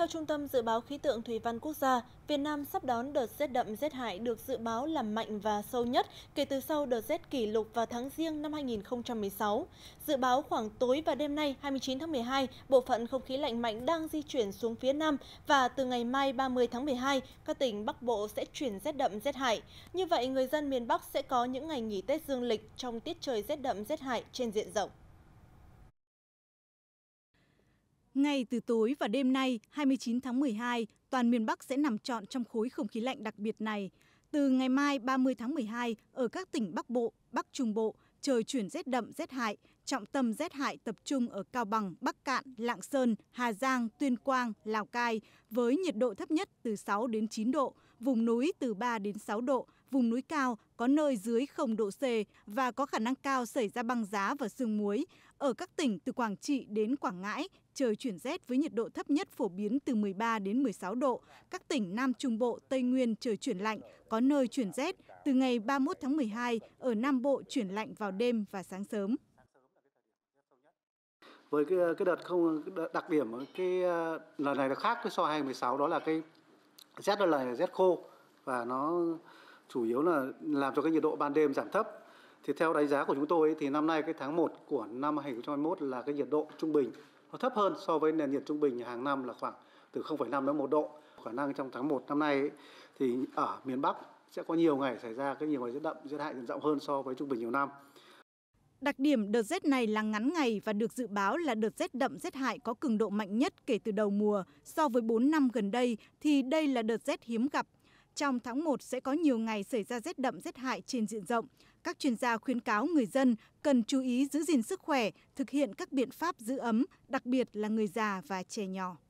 Theo Trung tâm Dự báo Khí tượng Thủy văn Quốc gia, Việt Nam sắp đón đợt rét đậm rét hại được dự báo là mạnh và sâu nhất kể từ sau đợt rét kỷ lục vào tháng riêng năm 2016. Dự báo khoảng tối và đêm nay 29 tháng 12, bộ phận không khí lạnh mạnh đang di chuyển xuống phía Nam và từ ngày mai 30 tháng 12, các tỉnh Bắc Bộ sẽ chuyển rét đậm rét hại. Như vậy, người dân miền Bắc sẽ có những ngày nghỉ Tết dương lịch trong tiết trời rét đậm rét hại trên diện rộng. Ngay từ tối và đêm nay, 29 tháng 12, toàn miền Bắc sẽ nằm trọn trong khối không khí lạnh đặc biệt này. Từ ngày mai 30 tháng 12, ở các tỉnh Bắc Bộ, Bắc Trung Bộ, trời chuyển rét đậm rét hại, trọng tâm rét hại tập trung ở Cao Bằng, Bắc Cạn, Lạng Sơn, Hà Giang, Tuyên Quang, Lào Cai với nhiệt độ thấp nhất từ 6 đến 9 độ, vùng núi từ 3 đến 6 độ, vùng núi cao có nơi dưới 0 độ C và có khả năng cao xảy ra băng giá và sương muối. Ở các tỉnh từ Quảng Trị đến Quảng Ngãi, trời chuyển rét với nhiệt độ thấp nhất phổ biến từ 13 đến 16 độ. Các tỉnh Nam Trung Bộ, Tây Nguyên trời chuyển lạnh, có nơi chuyển rét. Từ ngày 31 tháng 12, ở Nam Bộ chuyển lạnh vào đêm và sáng sớm với cái cái đợt không đặc điểm cái ờ, lần này là khác với so 2016 đó là cái rét lần này là rét khô và nó chủ yếu là làm cho cái nhiệt độ ban đêm giảm thấp. Thì theo đánh giá của chúng tôi thì năm nay cái tháng 1 của năm 2021 là cái nhiệt độ trung bình nó thấp hơn so với nền nhiệt trung bình hàng năm là khoảng từ 0,5 đến 1 độ. Khả năng trong tháng 1 năm nay thì ở miền Bắc sẽ có nhiều ngày xảy ra cái nhiều ngày rét đậm, rét hại diện rộng hơn so với trung bình nhiều năm. Đặc điểm đợt rét này là ngắn ngày và được dự báo là đợt rét đậm rét hại có cường độ mạnh nhất kể từ đầu mùa. So với 4 năm gần đây thì đây là đợt rét hiếm gặp. Trong tháng 1 sẽ có nhiều ngày xảy ra rét đậm rét hại trên diện rộng. Các chuyên gia khuyến cáo người dân cần chú ý giữ gìn sức khỏe, thực hiện các biện pháp giữ ấm, đặc biệt là người già và trẻ nhỏ.